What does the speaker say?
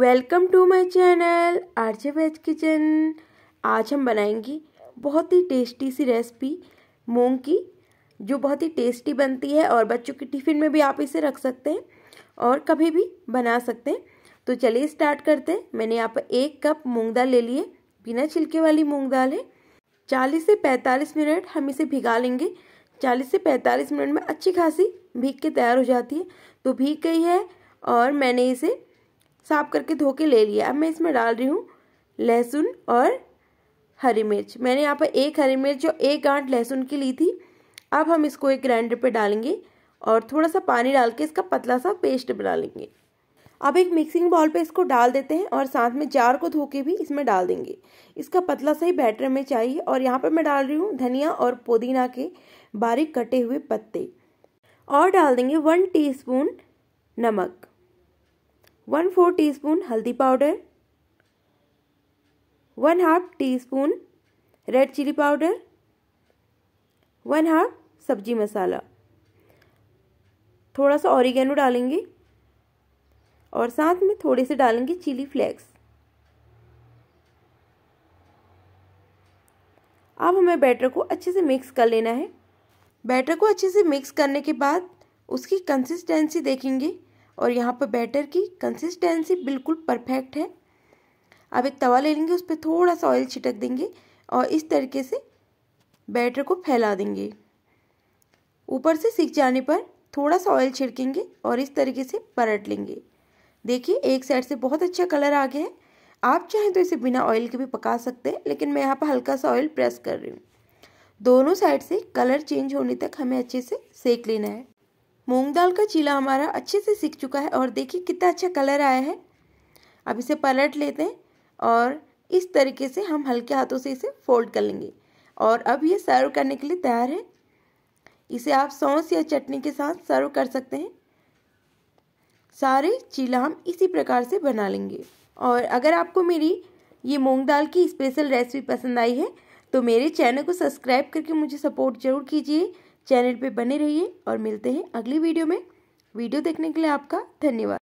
welcome to my channel RJ veg kitchen आज हम बनाएंगे बहुत ही टेस्टी सी रेसिपी मूंग की जो बहुत ही टेस्टी बनती है और बच्चों के टिफ़िन में भी आप इसे रख सकते हैं और कभी भी बना सकते हैं तो चलिए स्टार्ट करते हैं मैंने यहाँ पर एक कप मूंग दाल ले लिए बिना छिलके वाली मूंग दाल है चालीस से पैंतालीस मिनट हम इसे भिगा लेंगे चालीस से पैंतालीस मिनट में अच्छी खासी भीग के तैयार हो जाती है तो भीग गई है और मैंने इसे साफ करके धो के ले लिया अब मैं इसमें डाल रही हूँ लहसुन और हरी मिर्च मैंने यहाँ पर एक हरी मिर्च और एक गांठ लहसुन की ली थी अब हम इसको एक ग्राइंडर पे डालेंगे और थोड़ा सा पानी डाल के इसका पतला सा पेस्ट बना लेंगे अब एक मिक्सिंग बाउल पे इसको डाल देते हैं और साथ में जार को धो के भी इसमें डाल देंगे इसका पतला सा ही बैटर हमें चाहिए और यहाँ पर मैं डाल रही हूँ धनिया और पुदीना के बारीक कटे हुए पत्ते और डाल देंगे वन टी नमक वन फोर टी स्पून हल्दी powder one half teaspoon red chilli powder one half सब्जी मसाला थोड़ा सा ऑरिगेनो डालेंगे और साथ में थोड़े से डालेंगे चिली फ्लेक्स अब हमें बैटर को अच्छे से मिक्स कर लेना है बैटर को अच्छे से मिक्स करने के बाद उसकी कंसिस्टेंसी देखेंगे और यहाँ पर बैटर की कंसिस्टेंसी बिल्कुल परफेक्ट है अब एक तवा ले लेंगे उस पर थोड़ा सा ऑयल छिटक देंगे और इस तरीके से बैटर को फैला देंगे ऊपर से सीख जाने पर थोड़ा सा ऑयल छिड़केंगे और इस तरीके से पलट लेंगे देखिए एक साइड से बहुत अच्छा कलर आ गया है आप चाहें तो इसे बिना ऑयल के भी पका सकते हैं लेकिन मैं यहाँ पर हल्का सा ऑयल प्रेस कर रही हूँ दोनों साइड से कलर चेंज होने तक हमें अच्छे से सेक लेना है मूंग दाल का चीला हमारा अच्छे से सीख चुका है और देखिए कितना अच्छा कलर आया है अब इसे पलट लेते हैं और इस तरीके से हम हल्के हाथों से इसे फोल्ड कर लेंगे और अब ये सर्व करने के लिए तैयार है इसे आप सौस या चटनी के साथ सर्व कर सकते हैं सारे चीला हम इसी प्रकार से बना लेंगे और अगर आपको मेरी ये मूंग दाल की स्पेशल रेसिपी पसंद आई है तो मेरे चैनल को सब्सक्राइब करके मुझे सपोर्ट जरूर कीजिए चैनल पे बने रहिए और मिलते हैं अगली वीडियो में वीडियो देखने के लिए आपका धन्यवाद